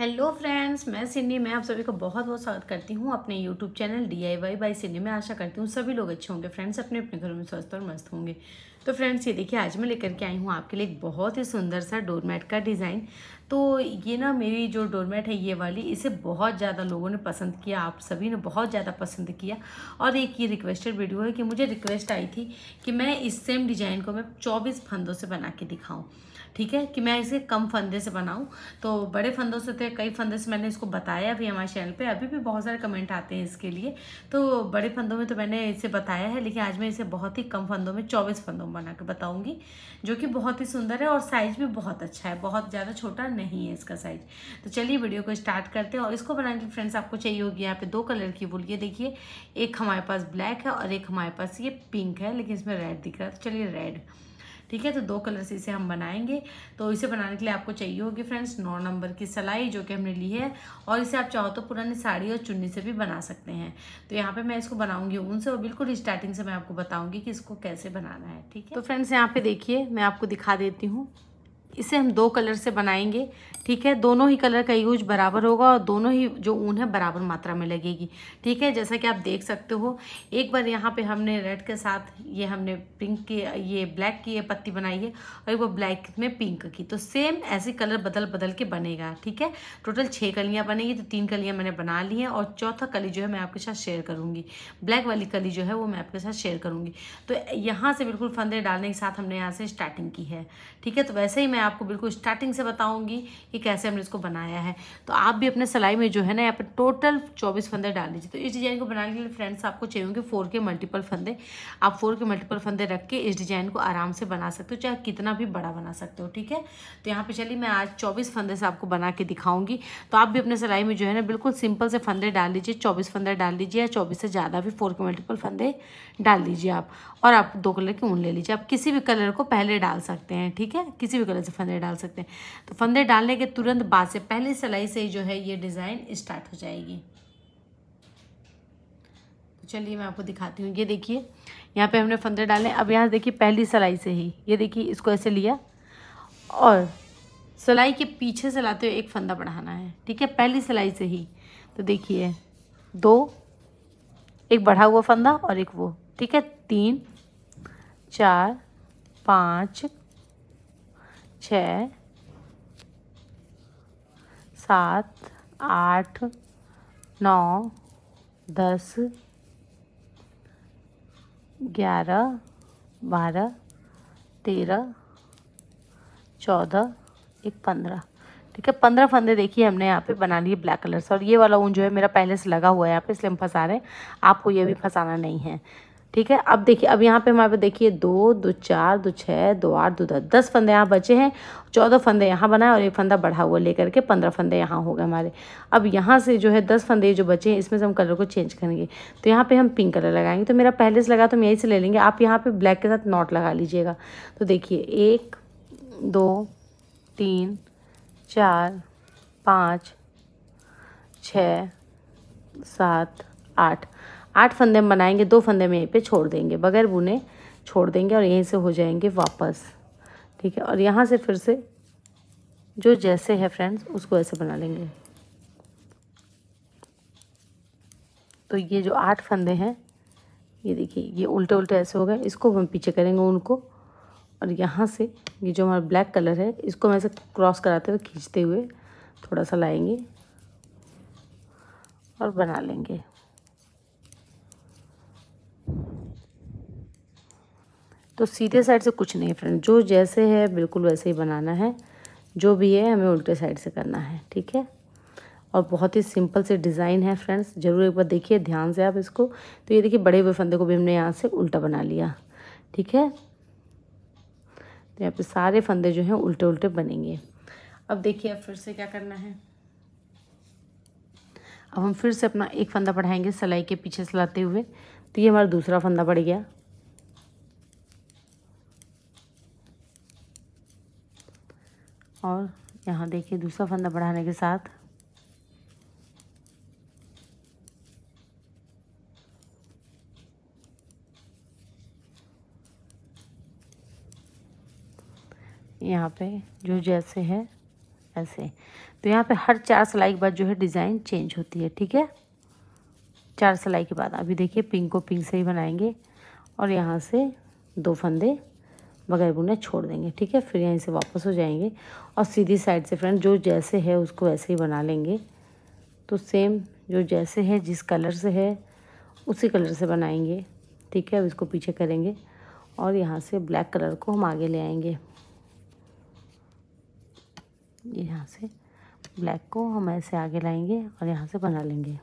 hello friends मैं सिंडी मैं आप सभी का बहुत बहुत स्वागत करती हूँ अपने YouTube channel D I Y by Cindy में आशा करती हूँ सभी लोग अच्छे होंगे फ्रेंड्स अपने अपने घरों में स्वस्थ और मस्त होंगे तो फ्रेंड्स ये देखिए आज मैं लेकर के आई हूँ आपके लिए एक बहुत ही सुंदर सा डोरमेट का डिज़ाइन तो ये ना मेरी जो डोरमेट है ये वाली इसे बहुत ज़्यादा लोगों ने पसंद किया आप सभी ने बहुत ज़्यादा पसंद किया और एक ये रिक्वेस्टेड वीडियो है कि मुझे रिक्वेस्ट आई थी कि मैं इस सेम डिज़ाइन को मैं चौबीस फंदों से बना के दिखाऊँ ठीक है कि मैं इसे कम फंदे से बनाऊँ तो बड़े फंदों से थे तो कई फंदे से मैंने इसको बताया भी हमारे चैनल पर अभी भी बहुत सारे कमेंट आते हैं इसके लिए तो बड़े फंदों में तो मैंने इसे बताया है लेकिन आज मैं इसे बहुत ही कम फंदों में चौबीस फंदों में बना के बताऊँगी जो कि बहुत ही सुंदर है और साइज भी बहुत अच्छा है बहुत ज़्यादा छोटा नहीं है इसका साइज तो चलिए वीडियो को स्टार्ट करते हैं और इसको बनाने के लिए फ्रेंड्स आपको चाहिए होगी यहाँ पे दो कलर की बोलिए देखिए एक हमारे पास ब्लैक है और एक हमारे पास ये पिंक है लेकिन इसमें रेड दिख रहा है तो चलिए रेड ठीक है तो दो कलर से इसे हम बनाएंगे तो इसे बनाने के लिए आपको चाहिए होगी फ्रेंड्स नौ नंबर की सलाई जो कि हमने ली है और इसे आप चाहो तो पुरानी साड़ी और चुन्नी से भी बना सकते हैं तो यहाँ पर मैं इसको बनाऊंगी उनसे और बिल्कुल स्टार्टिंग से मैं आपको बताऊंगी कि इसको कैसे बनाना है ठीक है तो फ्रेंड्स यहाँ पे देखिए मैं आपको दिखा देती हूँ इसे हम दो कलर से बनाएंगे ठीक है दोनों ही कलर का यूज बराबर होगा और दोनों ही जो ऊन है बराबर मात्रा में लगेगी ठीक है जैसा कि आप देख सकते हो एक बार यहाँ पे हमने रेड के साथ ये हमने पिंक की ये ब्लैक की ये पत्ती बनाई है और एक बार ब्लैक में पिंक की तो सेम ऐसे कलर बदल बदल के बनेगा ठीक है टोटल छः कलियाँ बनेगी तो तीन कलियाँ मैंने बना ली हैं और चौथा कली जो है मैं आपके साथ शेयर करूँगी ब्लैक वाली कली जो है वो मैं आपके साथ शेयर करूँगी तो यहाँ से बिल्कुल फंदे डालने के साथ हमने यहाँ से स्टार्टिंग की है ठीक है तो वैसे ही मैं मैं आपको बिल्कुल स्टार्टिंग से बताऊंगी कि कैसे हमने इसको बनाया है तो आप भी अपने सिलाई में जो है ना यहाँ पर टोटल चौबीस फंदे डाल लीजिए तो इस डिज़ाइन को बनाने के लिए फ्रेंड्स आपको चाहिए होंगे फोर के मल्टीपल फंदे आप फोर के मल्टीपल फंदे रख के इस डिज़ाइन को आराम से बना सकते हो चाहे कितना भी बड़ा बना सकते हो ठीक है तो यहाँ पर चलिए मैं आज चौबीस फंदे से आपको बना के दिखाऊंगी तो आप भी अपने सिलाई में जो है ना बिल्कुल सिंपल से फंदे डाल लीजिए चौबीस फंदे डाल लीजिए या चौबीस से ज़्यादा भी फोर के मल्टीपल फंदे डाल लीजिए आप और आप दो कलर की ऊन ले लीजिए आप किसी भी कलर को पहले डाल सकते हैं ठीक है किसी भी कलर से से तो फंदे डाल सकते हैं तो फंदे डालने के तुरंत बाद से पहली सिलाई से ही जो है ये डिज़ाइन स्टार्ट हो जाएगी तो चलिए मैं आपको दिखाती हूँ ये देखिए यहाँ पे हमने फंदे डाले अब यहाँ देखिए पहली सिलाई से ही ये देखिए इसको ऐसे लिया और सिलाई के पीछे से लाते हुए एक फंदा बढ़ाना है ठीक है पहली सिलाई से ही तो देखिए दो एक बढ़ा हुआ फंदा और एक वो ठीक है तीन चार पाँच छ सात आठ नौ दस ग्यारह बारह तेरह चौदह एक पंद्रह ठीक है पंद्रह फंदे देखिए हमने यहाँ पे बना लिए ब्लैक कलर से और ये वाला ऊन जो है मेरा पहले से लगा हुआ है यहाँ पे इसलिए हम फंसा रहे हैं आपको ये भी फंसाना नहीं है ठीक है अब देखिए अब यहाँ पे हमारे पास देखिए दो दो चार दो छः दो आठ दो दस दस फंदे यहाँ बचे हैं चौदह फंदे यहाँ बनाए और एक फंदा बढ़ा हुआ लेकर के पंद्रह फंदे यहाँ हो गए हमारे अब यहाँ से जो है दस फंदे जो बचे हैं इसमें से हम कलर को चेंज करेंगे तो यहाँ पे हम पिंक कलर लगाएंगे तो मेरा पहले से लगा तो हम यहीं से ले लेंगे आप यहाँ पर ब्लैक के साथ नॉट लगा लीजिएगा तो देखिए एक दो तीन चार पाँच छ सात आठ आठ फंदे बनाएंगे दो फंदे में यहीं पे छोड़ देंगे बगैर बुने छोड़ देंगे और यहीं से हो जाएंगे वापस ठीक है और यहाँ से फिर से जो जैसे है फ्रेंड्स उसको ऐसे बना लेंगे तो ये जो आठ फंदे हैं ये देखिए ये उल्टे उल्टे ऐसे हो गए इसको हम पीछे करेंगे उनको और यहाँ से ये जो हमारा ब्लैक कलर है इसको हम ऐसे क्रॉस कराते हुए खींचते हुए थोड़ा सा लाएंगे और बना लेंगे तो सीधे साइड से कुछ नहीं फ्रेंड जो जैसे है बिल्कुल वैसे ही बनाना है जो भी है हमें उल्टे साइड से करना है ठीक है और बहुत ही सिंपल से डिज़ाइन है फ्रेंड्स ज़रूर एक बार देखिए ध्यान से आप इसको तो ये देखिए बड़े हुए फंदे को भी हमने यहाँ से उल्टा बना लिया ठीक है तो यहाँ पे सारे फंदे जो हैं उल्टे उल्टे बनेंगे अब देखिए अब फिर से क्या करना है अब हम फिर से अपना एक फंदा बढ़ाएंगे सिलाई के पीछे से लाते हुए तो ये हमारा दूसरा फंदा बढ़ गया और यहाँ देखिए दूसरा फंदा बढ़ाने के साथ यहाँ पे जो जैसे है ऐसे तो यहाँ पे हर चार सिलाई के बाद जो है डिज़ाइन चेंज होती है ठीक है चार सिलाई के बाद अभी देखिए पिंक को पिंक से ही बनाएंगे और यहाँ से दो फंदे बगैर भुने छोड़ देंगे ठीक है फिर यहीं से वापस हो जाएंगे और सीधी साइड से फ्रेंड जो जैसे है उसको वैसे ही बना लेंगे तो सेम जो जैसे है जिस कलर से है उसी कलर से बनाएंगे ठीक है अब इसको पीछे करेंगे और यहाँ से ब्लैक कलर को हम आगे ले आएंगे यहाँ से ब्लैक को हम ऐसे आगे लाएंगे और यहाँ से बना लेंगे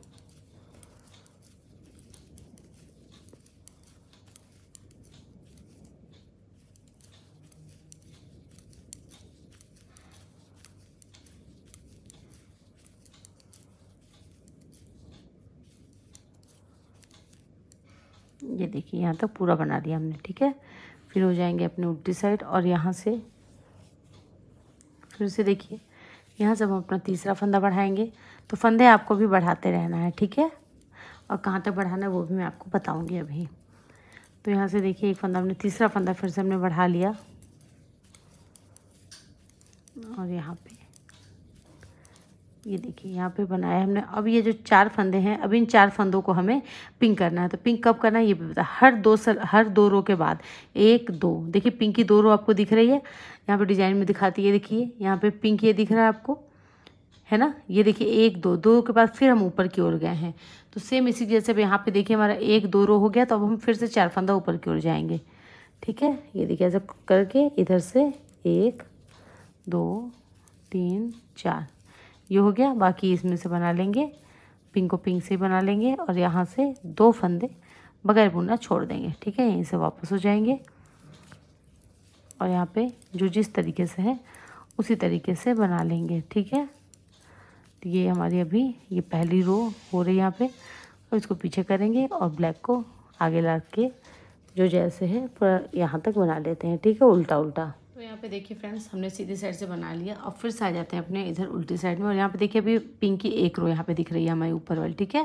ये देखिए यहाँ तक तो पूरा बना दिया हमने ठीक है फिर हो जाएंगे अपने उल्टी साइड और यहाँ से फिर से देखिए यहाँ से हम अपना तीसरा फंदा बढ़ाएंगे तो फंदे आपको भी बढ़ाते रहना है ठीक है और कहाँ तक बढ़ाना है वो भी मैं आपको बताऊँगी अभी तो यहाँ से देखिए एक फंदा हमने तीसरा फंदा फिर से हमने बढ़ा लिया और यहाँ पे ये देखिए यहाँ पे बनाया हमने अब ये जो चार फंदे हैं अब इन चार फंदों को हमें पिंक करना है तो पिंक कब करना है ये भी बता हर दो सर हर दो रो के बाद एक दो देखिए पिंक की दो रो आपको दिख रही है यहाँ पे डिजाइन में दिखाती है देखिए यहाँ पे पिंक ये दिख रहा है आपको है ना ये देखिए एक दो दो के बाद फिर हम ऊपर की ओर गए हैं तो सेम इसी जैसे अब यहाँ पे देखिए हमारा एक दो रो हो गया तो अब हम फिर से चार फंदा ऊपर की ओर जाएंगे ठीक है ये देखिए ऐसा करके इधर से एक दो तीन चार ये हो गया बाकी इसमें से बना लेंगे पिंक को पिंक से बना लेंगे और यहाँ से दो फंदे बगैर बुनना छोड़ देंगे ठीक है यहीं से वापस हो जाएंगे और यहाँ पे जो जिस तरीके से है उसी तरीके से बना लेंगे ठीक है तो ये हमारी अभी ये पहली रो हो रही है यहाँ पे और इसको पीछे करेंगे और ब्लैक को आगे ला के जो जैसे है पूरा यहाँ तक बना लेते हैं ठीक है उल्टा उल्टा तो यहाँ पे देखिए फ्रेंड्स हमने सीधी साइड से बना लिया और फिर से आ जाते हैं अपने इधर उल्टी साइड में और यहाँ पे देखिए अभी पिंक की एक रो यहाँ पे दिख रही है हमारी ऊपर वाली ठीक है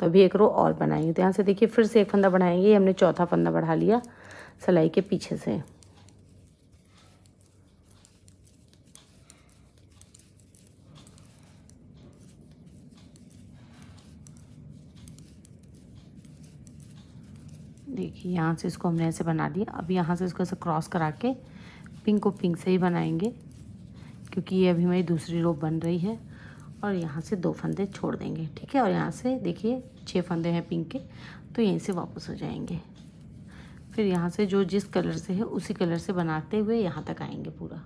तो अभी एक रो और बनाएंगे तो यहाँ से देखिए फिर से एक फंदा बढ़ाएंगे हमने चौथा फंदा बढ़ा लिया सिलाई के पीछे से देखिए यहाँ से इसको हमने ऐसे बना दिया अब यहाँ से इसको ऐसे क्रॉस करा के पिंक को पिंक से ही बनाएंगे क्योंकि ये अभी मेरी दूसरी रो बन रही है और यहाँ से दो फंदे छोड़ देंगे ठीक है और यहाँ से देखिए छः फंदे हैं पिंक के तो यहीं से वापस हो जाएंगे फिर यहाँ से जो जिस कलर से है उसी कलर से बनाते हुए यहाँ तक आएंगे पूरा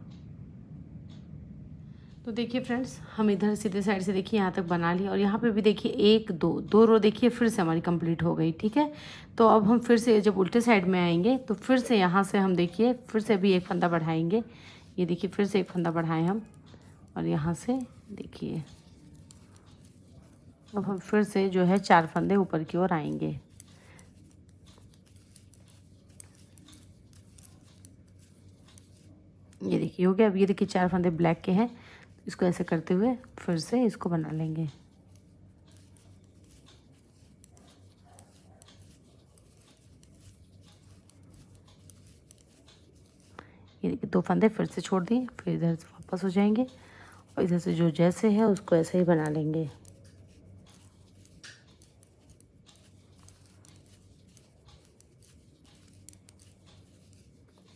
तो देखिए फ्रेंड्स हम इधर सीधे साइड से देखिए यहाँ तक बना लिया और यहाँ पे भी देखिए एक दो दो रो देखिए फिर से हमारी कंप्लीट हो गई ठीक है तो अब हम फिर से जब उल्टे साइड में आएंगे तो फिर से यहाँ से हम देखिए फिर से अभी एक फंदा बढ़ाएंगे ये देखिए फिर से एक फंदा बढ़ाएं हम और यहाँ से देखिए अब हम फिर से जो है चार फंदे ऊपर की ओर आएंगे ये देखिए हो गया अब ये देखिए चार फंदे ब्लैक के हैं इसको ऐसे करते हुए फिर से इसको बना लेंगे ये देखिए दो फंदे फिर से छोड़ दिए फिर इधर से वापस हो जाएंगे और इधर से जो जैसे है उसको ऐसे ही बना लेंगे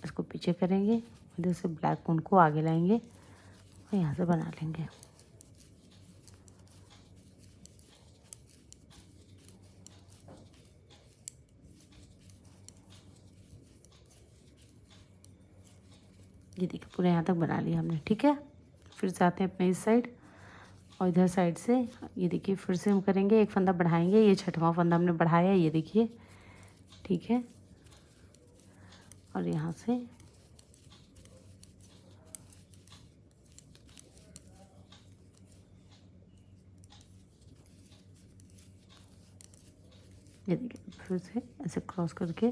इसको पीछे करेंगे इधर से ब्लैक ऊन को आगे लाएंगे इसको हाँ, यहाँ से बना लेंगे ये देखिए पूरा यहाँ तक बना लिया हमने ठीक है फिर से आते हैं अपने इस साइड और इधर साइड से ये देखिए फिर से हम करेंगे एक फंदा बढ़ाएंगे ये छठवां फंदा हमने बढ़ाया ये देखिए ठीक है और यहाँ से ये देखिए फिर से ऐसे क्रॉस करके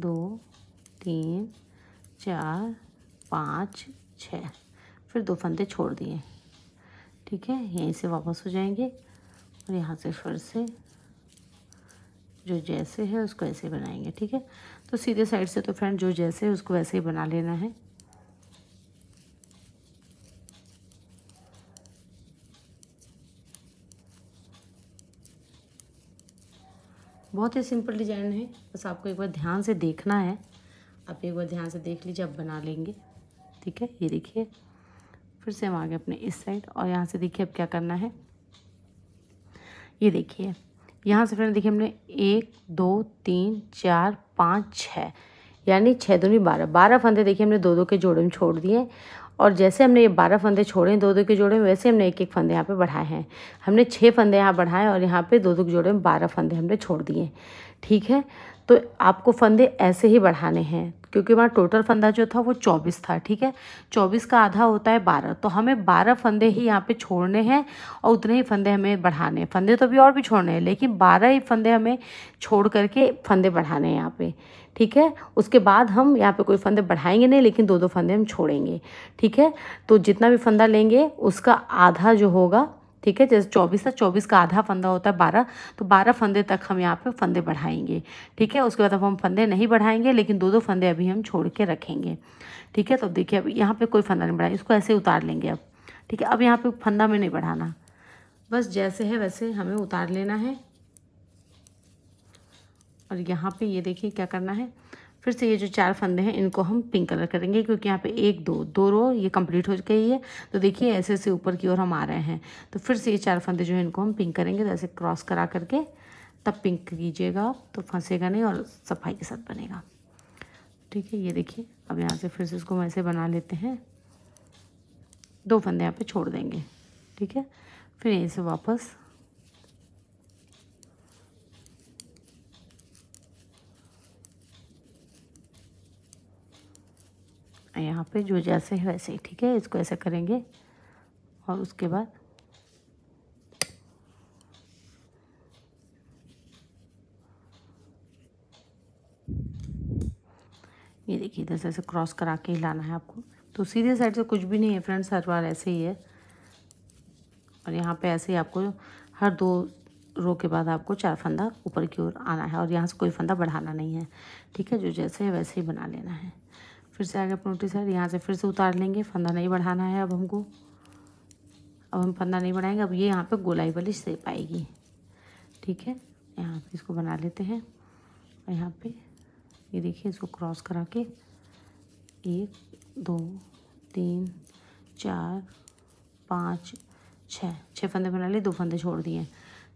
दो तीन चार पाँच छ फिर दो फंदे छोड़ दिए ठीक है यहीं से वापस हो जाएंगे और यहाँ से फिर से जो जैसे है उसको ऐसे बनाएंगे ठीक है तो सीधे साइड से तो फ्रेंड जो जैसे है उसको वैसे ही बना लेना है बहुत ही सिंपल डिजाइन है बस आपको एक बार ध्यान से देखना है आप एक बार ध्यान से देख लीजिए आप बना लेंगे ठीक है ये देखिए फिर से हम आगे अपने इस साइड और यहाँ से देखिए अब क्या करना है ये देखिए यहाँ से फ्रेंड देखिए हमने एक दो तीन चार पाँच छः यानी छः दूनी बारह बारह फंदे देखिए हमने दो दो के जोड़े में छोड़ दिए और जैसे हमने ये बारह फंदे छोड़े हैं दो दो के जोड़े में वैसे हमने एक एक फंदे यहाँ पे बढ़ाए हैं हमने छः फंदे यहाँ बढ़ाए और यहाँ पे दो दो के जोड़े में बारह फंदे हमने छोड़ दिए ठीक है तो आपको फंदे ऐसे ही बढ़ाने हैं क्योंकि हमारा टोटल फंदा जो था वो चौबीस था ठीक है चौबीस का आधा होता है बारह तो हमें बारह फंदे ही यहाँ पे छोड़ने हैं और उतने ही फंदे हमें बढ़ाने हैं फंदे तो भी और भी छोड़ने हैं लेकिन बारह ही फंदे हमें छोड़ करके फंदे बढ़ाने हैं यहाँ पे ठीक है उसके बाद हम यहाँ पे कोई फंदे बढ़ाएंगे नहीं लेकिन दो दो फंदे हम छोड़ेंगे ठीक है तो जितना भी फंदा लेंगे उसका आधा जो होगा ठीक है जैसे चौबीस था चौबीस का आधा फंदा होता है बारह तो बारह फंदे तक हम यहाँ पे फंदे बढ़ाएंगे ठीक है उसके बाद अब हम फंदे नहीं बढ़ाएंगे लेकिन दो दो फंदे अभी हम छोड़ के रखेंगे ठीक है तो देखिए अब यहाँ पे कोई फंदा नहीं बढ़ाएंगे इसको ऐसे उतार लेंगे अब ठीक है अब यहाँ पे फंदा में नहीं बढ़ाना बस जैसे है वैसे हमें उतार लेना है और यहाँ पे ये देखिए क्या करना है फिर से ये जो चार फंदे हैं इनको हम पिंक कलर करेंगे क्योंकि यहाँ पे एक दो दो रो ये कंप्लीट हो गई है तो देखिए ऐसे ऐसे ऊपर की ओर हम आ रहे हैं तो फिर से ये चार फंदे जो हैं इनको हम पिंक करेंगे तो ऐसे क्रॉस करा करके तब पिंक कीजिएगा तो फंसेगा नहीं और सफाई के साथ बनेगा ठीक है ये देखिए अब यहाँ से फिर से इसको वैसे ऐसे बना लेते हैं दो फंदे यहाँ पर छोड़ देंगे ठीक है फिर यहीं से वापस यहाँ पे जो जैसे है वैसे ही ठीक है इसको ऐसे करेंगे और उसके बाद ये देखिए इधर से ऐसे क्रॉस करा के ही लाना है आपको तो सीधे साइड से कुछ भी नहीं है फ्रेंड्स हर बार ऐसे ही है और यहाँ पे ऐसे ही आपको हर दो रो के बाद आपको चार फंदा ऊपर की ओर आना है और यहाँ से कोई फंदा बढ़ाना नहीं है ठीक है जो जैसे है वैसे ही बना लेना है फिर से आ गया पनोटी साइड यहाँ से फिर से उतार लेंगे फंदा नहीं बढ़ाना है अब हमको अब हम फंदा नहीं बढ़ाएंगे अब ये यहाँ पे गोलाई वाली सेप आएगी ठीक है यहाँ पे इसको बना लेते हैं और यहाँ पे ये देखिए इसको क्रॉस करा के एक दो तीन चार पाँच छः छः फंदे बना लिए दो फंदे छोड़ दिए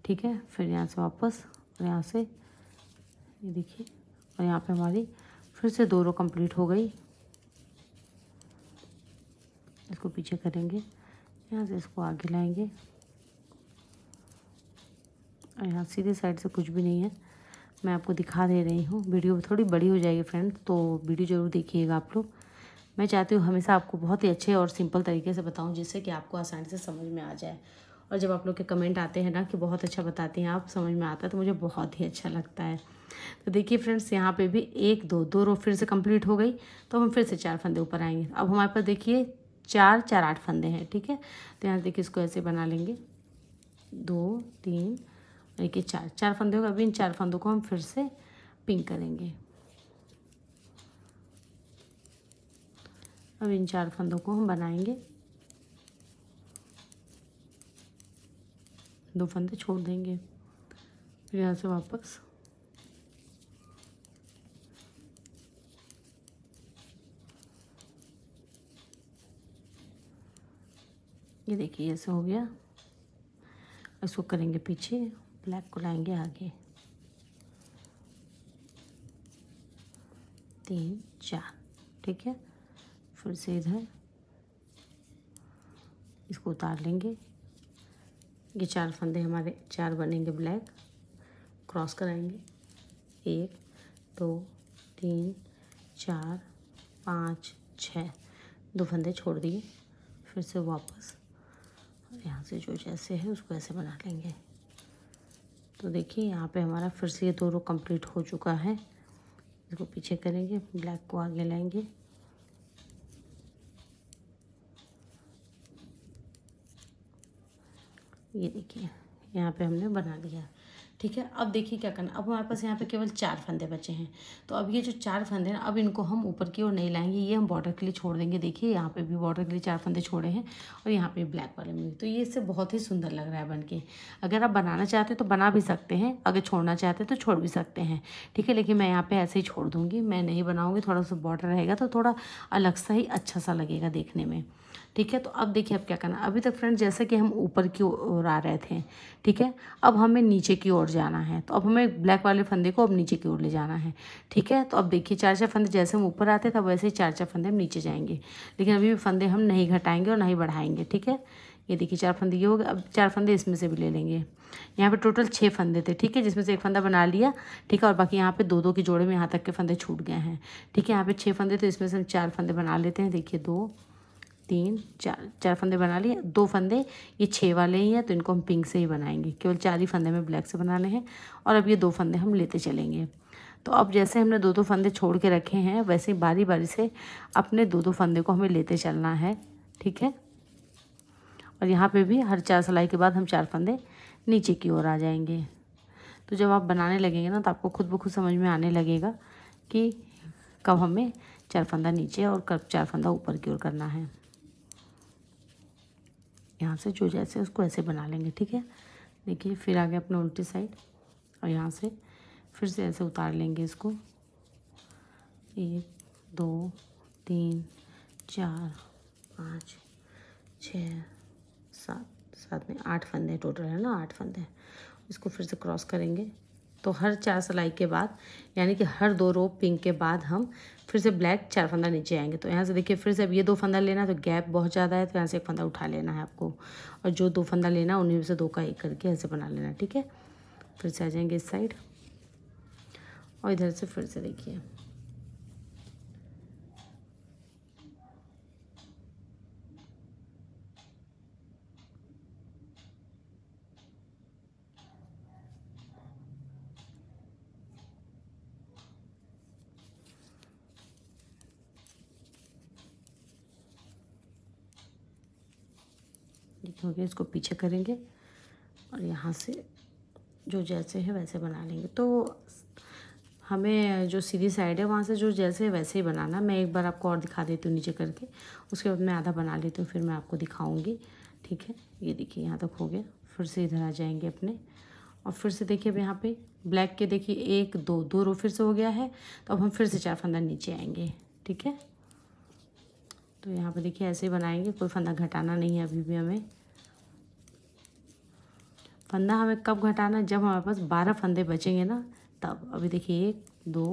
ठीक है फिर यहाँ से वापस और यहाँ से ये देखिए और यहाँ पे हमारी फिर से दो रो कंप्लीट हो गई इसको पीछे करेंगे यहाँ से इसको आगे लाएंगे और यहाँ सीधे साइड से कुछ भी नहीं है मैं आपको दिखा दे रही हूँ वीडियो थोड़ी बड़ी हो जाएगी फ्रेंड्स तो वीडियो ज़रूर देखिएगा आप लोग मैं चाहती हूँ हमेशा आपको बहुत ही अच्छे और सिंपल तरीके से बताऊँ जिससे कि आपको आसानी से समझ में आ जाए और जब आप लोग के कमेंट आते हैं ना कि बहुत अच्छा बताते हैं आप समझ में आता है तो मुझे बहुत ही अच्छा लगता है तो देखिए फ्रेंड्स यहाँ पे भी एक दो दो रो फिर से कंप्लीट हो गई तो हम फिर से चार फंदे ऊपर आएंगे अब हमारे पास देखिए चार चार आठ फंदे हैं ठीक है तो यहाँ देखिए इसको ऐसे बना लेंगे दो तीन देखिए चार चार फंदे होगा अभी इन चार फंदों को हम फिर से पिंक करेंगे अब इन चार फंदों को हम बनाएंगे दो फंदे छोड़ देंगे फिर यहाँ से वापस ये देखिए ऐसे हो गया इसको करेंगे पीछे ब्लैक को लाएंगे आगे तीन चार ठीक है फिर से इधर इसको उतार लेंगे ये चार फंदे हमारे चार बनेंगे ब्लैक क्रॉस कराएंगे एक दो तीन चार पाँच छः दो फंदे छोड़ दिए फिर से वापस यहाँ से जो जैसे है उसको ऐसे बना लेंगे तो देखिए यहाँ पे हमारा फिर से ये दो रो कंप्लीट हो चुका है इसको पीछे करेंगे ब्लैक को आगे लाएंगे ये देखिए यहाँ पे हमने बना लिया ठीक है अब देखिए क्या करना अब हमारे पास यहाँ पे केवल चार फंदे बचे हैं तो अब ये जो चार फंदे हैं अब इनको हम ऊपर की ओर नहीं लाएंगे ये हम बॉर्डर के लिए छोड़ देंगे देखिए यहाँ पे भी बॉर्डर के लिए चार फंदे छोड़े हैं और यहाँ पे ब्लैक वाले में तो ये इससे बहुत ही सुंदर लग रहा है बन के अगर आप बनाना चाहते हैं तो बना भी सकते हैं अगर छोड़ना चाहते हैं तो छोड़ भी सकते हैं ठीक है लेकिन मैं यहाँ पर ऐसे ही छोड़ दूँगी मैं नहीं बनाऊँगी थोड़ा सा बॉर्डर रहेगा तो थोड़ा अलग सा ही अच्छा सा लगेगा देखने में ठीक है तो अब देखिए अब क्या करना अभी तक फ्रेंड जैसे कि हम ऊपर की ओर आ रहे थे ठीक है अब हमें नीचे की ओर जाना है तो अब हमें ब्लैक वाले फंदे को अब नीचे की ओर ले जाना है ठीक है तो अब देखिए चार चार फंदे जैसे हम ऊपर आते थे वैसे ही चार चार फंदे हम नीचे जाएंगे लेकिन अभी भी फंदे हम नहीं घटाएंगे और नहीं बढ़ाएंगे ठीक है ये देखिए चार फंदे ये हो गए अब चार फंदे इसमें से भी ले लेंगे यहाँ पे टोटल छः फंदे थे ठीक है जिसमें से एक फंदा बना लिया ठीक है और बाकी यहाँ पे दो दो के जोड़े में यहाँ तक के फंदे छूट गए हैं ठीक है यहाँ पे छः फंदे तो इसमें से हम चार फंदे बना लेते हैं देखिए दो तीन चार चार फंदे बना लिए दो फंदे ये छः वाले ही हैं तो इनको हम पिंक से ही बनाएंगे केवल चार ही फंदे में ब्लैक से बनाने हैं और अब ये दो फंदे हम लेते चलेंगे तो अब जैसे हमने दो दो फंदे छोड़ के रखे हैं वैसे ही बारी बारी से अपने दो दो फंदे को हमें लेते चलना है ठीक है और यहाँ पर भी हर चार सिलाई के बाद हम चार फंदे नीचे की ओर आ जाएंगे तो जब आप बनाने लगेंगे ना तो आपको खुद ब खुद समझ में आने लगेगा कि कब हमें चार फंदा नीचे और कब चार फंदा ऊपर की ओर करना है यहाँ से जो जैसे उसको ऐसे बना लेंगे ठीक है देखिए फिर आगे अपने उल्टी साइड और यहाँ से फिर से ऐसे उतार लेंगे इसको एक दो तीन चार पाँच छ सात सात में आठ फंदे टोटल है ना आठ फंदे इसको फिर से क्रॉस करेंगे तो हर चार सिलाई के बाद यानी कि हर दो रो पिंक के बाद हम फिर से ब्लैक चार फंदा नीचे आएंगे तो यहाँ से देखिए फिर से अब ये दो फंदा लेना है तो गैप बहुत ज़्यादा है तो यहाँ से एक फंदा उठा लेना है आपको और जो दो फंदा लेना है उन्हीं से दो का एक करके ऐसे बना लेना ठीक है फिर से आ जाएंगे इस साइड और इधर से फिर से देखिए हो गया इसको पीछे करेंगे और यहाँ से जो जैसे है वैसे बना लेंगे तो हमें जो सीधी साइड है वहाँ से जो जैसे है वैसे ही बनाना मैं एक बार आपको और दिखा देती हूँ नीचे करके उसके बाद मैं आधा बना लेती हूँ फिर मैं आपको दिखाऊँगी ठीक है ये देखिए यहाँ तक हो गया फिर से इधर आ जाएंगे अपने और फिर से देखिए अब यहाँ पे ब्लैक के देखिए एक दो दो रो फिर से हो गया है तो अब हम फिर से चार फंदा नीचे आएंगे ठीक है तो यहाँ पे देखिए ऐसे ही बनाएंगे कोई फंदा घटाना नहीं है अभी भी हमें फंदा हमें कब घटाना है जब हमारे पास बारह फंदे बचेंगे ना तब अभी देखिए एक दो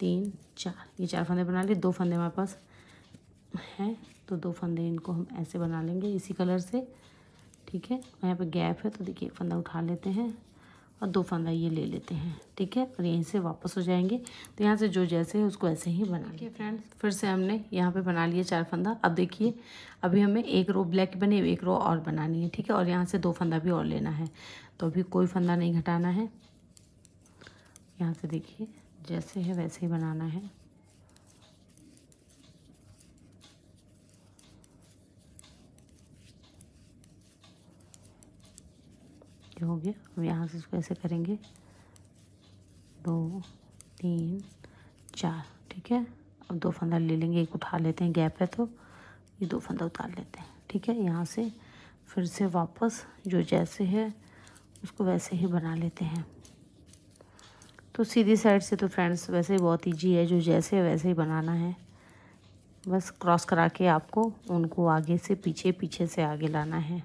तीन चार ये चार फंदे बना लिए दो फंदे हमारे पास हैं तो दो फंदे इनको हम ऐसे बना लेंगे इसी कलर से ठीक है यहाँ पे गैप है तो देखिए फंदा उठा लेते हैं और दो फंदा ये ले लेते हैं ठीक है और यहीं से वापस हो जाएंगे तो यहाँ से जो जैसे है उसको ऐसे ही बना लिया फ्रेंड्स फिर से हमने यहाँ पे बना लिए चार फंदा अब देखिए अभी हमें एक रो ब्लैक बने एक रो और बनानी है ठीक है और यहाँ से दो फंदा भी और लेना है तो अभी कोई फंदा नहीं घटाना है यहाँ से देखिए जैसे है वैसे ही बनाना है ये हो गया अब यहाँ से इसको ऐसे करेंगे दो तीन चार ठीक है अब दो फंदा ले लेंगे एक उठा लेते हैं गैप है तो ये दो फंदा उतार लेते हैं ठीक है यहाँ से फिर से वापस जो जैसे है उसको वैसे ही बना लेते हैं तो सीधी साइड से तो फ्रेंड्स वैसे ही बहुत ईजी है जो जैसे है वैसे ही बनाना है बस क्रॉस करा के आपको उनको आगे से पीछे पीछे से आगे लाना है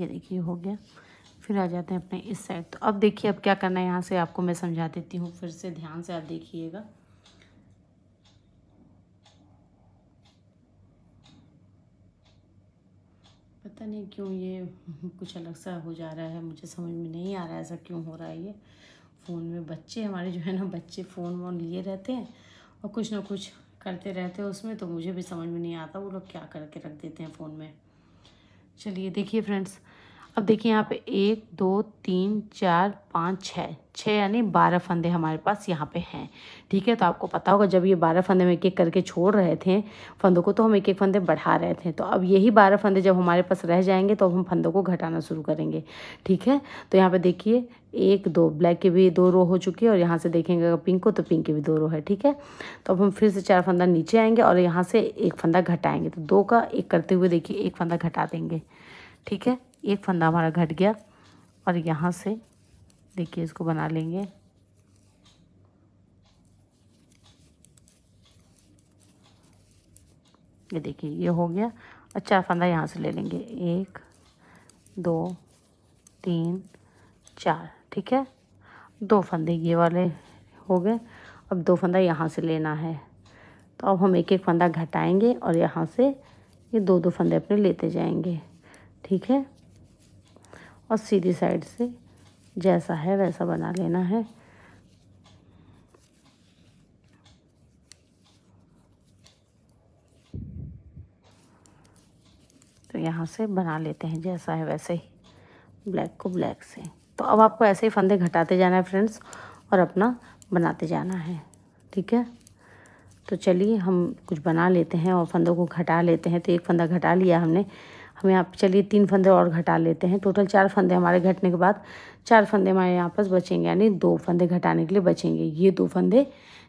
ये देखिए हो गया फिर आ जाते हैं अपने इस साइड तो अब देखिए अब क्या करना है यहाँ से आपको मैं समझा देती हूँ फिर से ध्यान से आप देखिएगा पता नहीं क्यों ये कुछ अलग सा हो जा रहा है मुझे समझ में नहीं आ रहा है ऐसा क्यों हो रहा है ये फ़ोन में बच्चे हमारे जो है ना बच्चे फ़ोन वोन लिए रहते हैं और कुछ ना कुछ करते रहते हैं उसमें तो मुझे भी समझ में नहीं आता वो लोग क्या करके रख देते हैं फ़ोन में चलिए देखिए फ्रेंड्स अब देखिए यहाँ पे एक दो तीन चार पाँच छः छः यानी बारह फंदे हमारे पास यहाँ पे हैं ठीक है तो आपको पता होगा जब ये बारह फंदे हम एक एक करके छोड़ रहे थे फंदों को तो हम एक एक फंदे बढ़ा रहे थे तो अब यही बारह फंदे जब हमारे पास रह जाएंगे तो अब हम फंदों को घटाना शुरू करेंगे ठीक है तो यहाँ पे देखिए एक दो ब्लैक के भी दो रो हो चुकी है और यहाँ से देखेंगे अगर पिंक को तो पिंक के भी दो रो है ठीक है तो अब हम फिर से चार फंदा नीचे आएंगे और यहाँ से एक फंदा घटाएंगे तो दो का एक करते हुए देखिए एक फंदा घटा देंगे ठीक है एक फंदा हमारा घट गया और यहाँ से देखिए इसको बना लेंगे ये देखिए ये हो गया और चार फंदा यहाँ से ले लेंगे एक दो तीन चार ठीक है दो फंदे ये वाले हो गए अब दो फंदा यहाँ से लेना है तो अब हम एक एक फंदा घटाएंगे और यहाँ से ये दो दो फंदे अपने लेते जाएंगे ठीक है और सीधी साइड से जैसा है वैसा बना लेना है तो यहाँ से बना लेते हैं जैसा है वैसे ही ब्लैक को ब्लैक से तो अब आपको ऐसे ही फंदे घटाते जाना है फ्रेंड्स और अपना बनाते जाना है ठीक है तो चलिए हम कुछ बना लेते हैं और फंदों को घटा लेते हैं तो एक फंदा घटा लिया हमने हम यहाँ पर चलिए तीन फंदे और घटा लेते हैं टोटल चार फंदे हमारे घटने के बाद चार फंदे हमारे यहाँ पास बचेंगे यानी दो फंदे घटाने के लिए बचेंगे ये दो फंदे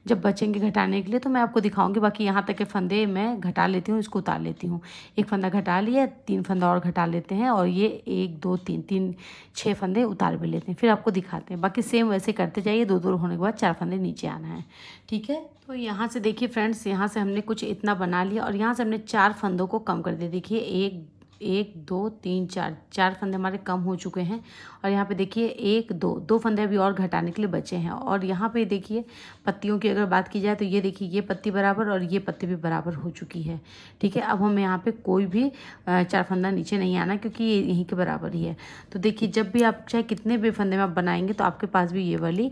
जब बचेंगे घटाने के लिए तो मैं आपको दिखाऊंगी बाकी यहाँ तक के फंदे मैं घटा लेती हूँ इसको उतार लेती हूँ एक फंदा घटा लिया तीन फंदा और घटा लेते हैं और ये एक दो तीन तीन छः फंदे उतार भी लेते हैं फिर आपको दिखाते हैं बाकी सेम वैसे करते जाइए दो दो होने के बाद चार फंदे नीचे आना है ठीक है तो यहाँ से देखिए फ्रेंड्स यहाँ से हमने कुछ इतना बना लिया और यहाँ से हमने चार फंदों को कम कर दिया देखिए एक एक दो तीन चार चार फंदे हमारे कम हो चुके हैं और यहाँ पे देखिए एक दो दो फंदे अभी और घटाने के लिए बचे हैं और यहाँ पे देखिए पत्तियों की अगर बात की जाए तो ये देखिए ये पत्ती बराबर और ये पत्ती भी बराबर हो चुकी है ठीक है अब हमें यहाँ पे कोई भी चार फंदा नीचे नहीं आना क्योंकि ये यहीं के बराबर ही है तो देखिए जब भी आप चाहे कितने भी फंदे में आप बनाएंगे तो आपके पास भी ये वाली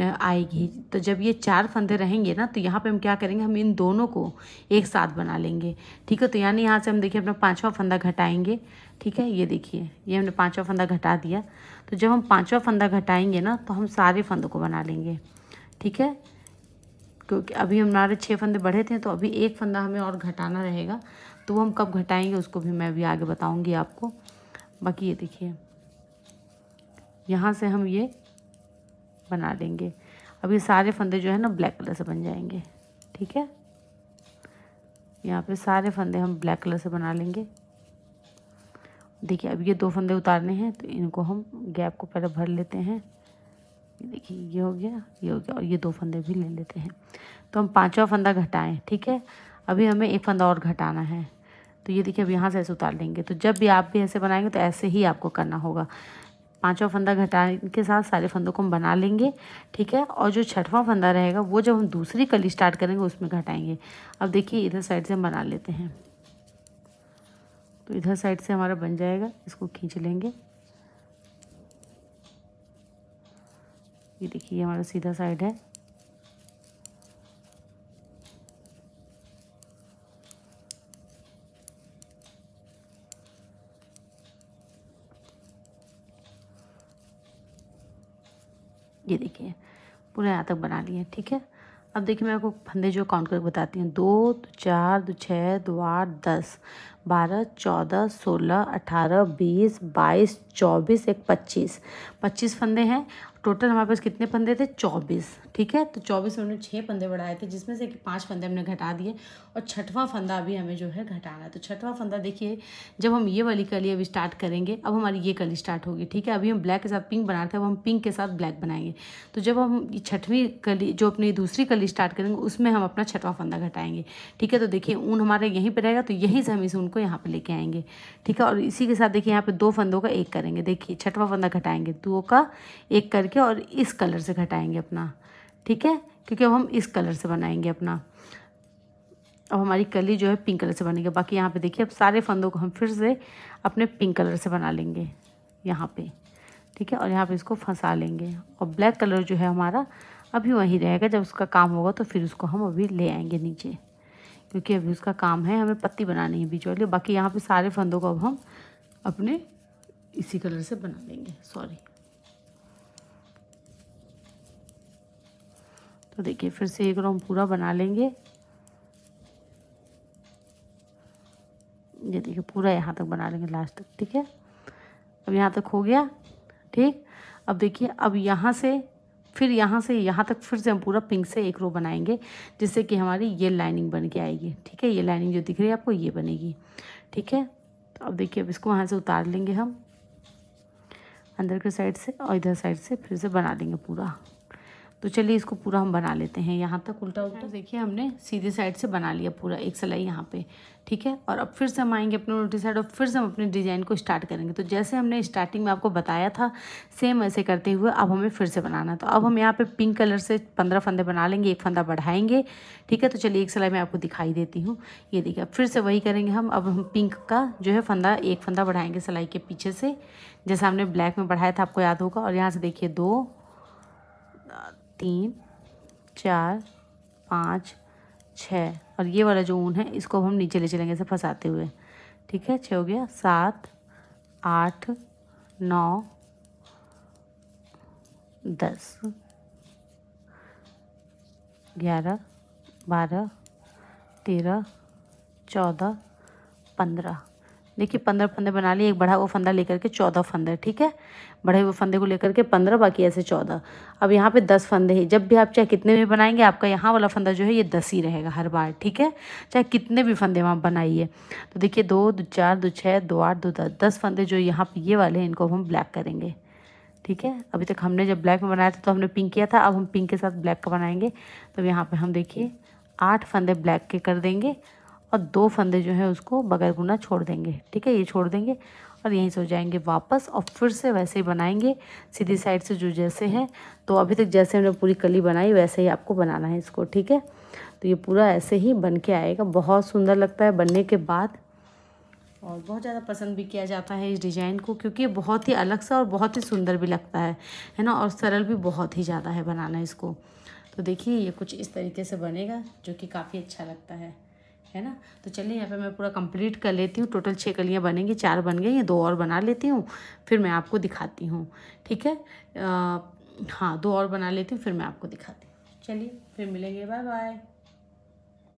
आएगी तो जब ये चार फंदे रहेंगे ना तो यहाँ पर हम क्या करेंगे हम इन दोनों को एक साथ बना लेंगे ठीक है तो यानी यहाँ से हम देखिए अपना पाँचवा फंदा घटा घटाएंगे ठीक है ये देखिए ये हमने पांचवा फंदा घटा दिया तो जब हम पांचवा फंदा घटाएंगे ना तो हम सारे फंदों को बना लेंगे ठीक है क्योंकि अभी हमारे छः फंदे बढ़े थे तो अभी एक फंदा हमें और घटाना रहेगा तो वो हम कब घटाएंगे उसको भी मैं अभी आगे बताऊंगी आपको बाकी ये देखिए यहाँ से हम ये बना लेंगे अब ये सारे फंदे जो है ना ब्लैक कलर से बन जाएंगे ठीक है यहाँ पे सारे फंदे हम ब्लैक कलर से बना लेंगे देखिए अब ये दो फंदे उतारने हैं तो इनको हम गैप को पहले भर लेते हैं देखिए ये हो गया ये हो गया और ये दो फंदे भी ले लेते हैं तो हम पाँचवा फंदा घटाएं ठीक है अभी हमें एक फंदा और घटाना है तो ये देखिए अब यहाँ से ऐसे उतार लेंगे तो जब भी आप भी ऐसे बनाएंगे तो ऐसे ही आपको करना होगा पाँचवा फंदा घटाने के साथ सारे फंदों को हम बना लेंगे ठीक है और जो छठवां फंदा रहेगा वो जब हम दूसरी कली स्टार्ट करेंगे उसमें घटाएंगे अब देखिए इधर साइड से हम बना लेते हैं तो इधर साइड से हमारा बन जाएगा इसको खींच लेंगे ये देखिए हमारा सीधा साइड है ये देखिए पूरा यहाँ तक बना लिए ठीक है अब देखिए मैं आपको फंदे जो काउंट करके बताती हूँ दो दो चार दो छः दो आठ दस बारह चौदह सोलह अठारह बीस बाईस चौबीस एक पच्चीस पच्चीस फंदे हैं टोटल हमारे पास कितने फंदे थे चौबीस ठीक है तो चौबीस में उन्होंने छः फंदे बढ़ाए थे जिसमें से पाँच फंदे हमने घटा दिए और छठवां फंदा अभी हमें जो है घटाना है तो छठवां फंदा देखिए जब हम ये वाली कली अभी स्टार्ट करेंगे अब हमारी ये कली स्टार्ट होगी ठीक है अभी हम ब्लैक के साथ पिंक बना रहे थे अब हम पिंक के साथ ब्लैक बनाएंगे तो जब हम छठवीं कली जो अपनी दूसरी कली स्टार्ट करेंगे उसमें हम अपना छठवां फंदा घटाएंगे ठीक है तो देखिए ऊन हमारे यहीं पर रहेगा तो यहीं से हम इस ऊन को यहाँ पर लेके आएंगे ठीक है और इसी के साथ देखिए यहाँ पर दो फंदों का एक करेंगे देखिए छठवां फंदा घटाएंगे दो का एक करके और इस कलर से घटाएंगे अपना ठीक है क्योंकि अब हम इस कलर से बनाएंगे अपना अब हमारी कली जो है पिंक कलर से बनेगी बाकी यहाँ पे देखिए अब सारे फंदों को हम फिर से अपने पिंक कलर से बना लेंगे यहाँ पे ठीक है और यहाँ पे इसको फंसा लेंगे और ब्लैक कलर जो है हमारा अभी वहीं रहेगा जब उसका काम होगा तो फिर उसको हम अभी ले आएंगे नीचे क्योंकि अभी उसका काम है हमें पत्ती बनानी है बीच वाली बाकी यहाँ पर सारे फंदों को अब हम अपने इसी कलर से बना लेंगे सॉरी तो देखिए फिर से एक राउंड पूरा बना लेंगे ये देखिए पूरा यहाँ तक बना लेंगे लास्ट तक ठीक है अब यहाँ तक हो गया ठीक अब देखिए अब यहाँ से फिर यहाँ से यहाँ तक फिर से हम पूरा पिंक से एक रो बनाएंगे जिससे कि हमारी ये लाइनिंग बन के आएगी ठीक है ये लाइनिंग जो दिख रही है आपको ये बनेगी ठीक है तो अब देखिए अब इसको वहाँ से उतार लेंगे हम अंदर के साइड से और इधर साइड से फिर से बना लेंगे पूरा तो चलिए इसको पूरा हम बना लेते हैं यहाँ तक उल्टा उल्टा देखिए हमने सीधे साइड से बना लिया पूरा एक सिलाई यहाँ पे ठीक है और अब फिर से हम आएंगे अपने उल्टी साइड और फिर से हम अपने डिज़ाइन को स्टार्ट करेंगे तो जैसे हमने स्टार्टिंग में आपको बताया था सेम ऐसे करते हुए अब हमें फिर से बनाना तो अब हम यहाँ पर पिंक कलर से पंद्रह फंदे बना लेंगे एक फंदा बढ़ाएंगे ठीक है तो चलिए एक सिलाई मैं आपको दिखाई देती हूँ ये देखिए अब फिर से वही करेंगे हम अब हम पिंक का जो है फंदा एक फंदा बढ़ाएंगे सिलाई के पीछे से जैसे हमने ब्लैक में बढ़ाया था आपको याद होगा और यहाँ से देखिए दो तीन चार पाँच छः और ये वाला जो ऊन है इसको हम नीचे ले चलेंगे ऐसे फंसाते हुए ठीक है छः हो गया सात आठ नौ दस ग्यारह बारह तेरह चौदह पंद्रह देखिए पंद्रह फंदे बना लिए एक बढ़ा हुआ फंदा लेकर के चौदह फंदे ठीक है बढ़े हुए फंदे को लेकर के पंद्रह बाकी ऐसे चौदह अब यहाँ पे दस फंदे हैं जब भी आप चाहे कितने भी बनाएंगे आपका यहाँ वाला फंदा जो है ये दस ही रहेगा हर बार ठीक है चाहे कितने भी फंदे वहाँ बनाइए तो देखिए दो दो चार दो छः दो आठ दो दस दस फंदे जो यहाँ पे ये वाले हैं इनको हम ब्लैक करेंगे ठीक है अभी तक हमने जब ब्लैक में बनाया था तो हमने पिंक किया था अब हम पिंक के साथ ब्लैक का बनाएंगे तो यहाँ पर हम देखिए आठ फंदे ब्लैक के कर देंगे और दो फंदे जो हैं उसको बगैर बुना छोड़ देंगे ठीक है ये छोड़ देंगे और यहीं से हो जाएंगे वापस और फिर से वैसे ही बनाएंगे सीधी साइड से जो जैसे हैं तो अभी तक जैसे हमने पूरी कली बनाई वैसे ही आपको बनाना है इसको ठीक है तो ये पूरा ऐसे ही बन के आएगा बहुत सुंदर लगता है बनने के बाद और बहुत ज़्यादा पसंद भी किया जाता है इस डिज़ाइन को क्योंकि ये बहुत ही अलग सा और बहुत ही सुंदर भी लगता है है ना और सरल भी बहुत ही ज़्यादा है बनाना इसको तो देखिए ये कुछ इस तरीके से बनेगा जो कि काफ़ी अच्छा लगता है है ना तो चलिए यहाँ पे मैं पूरा कंप्लीट कर लेती हूँ टोटल छः कलियाँ बनेंगी चार बन गई हैं दो और बना लेती हूँ फिर मैं आपको दिखाती हूँ ठीक है आ, हाँ दो और बना लेती हूँ फिर मैं आपको दिखाती हूँ चलिए फिर मिलेंगे बाय बाय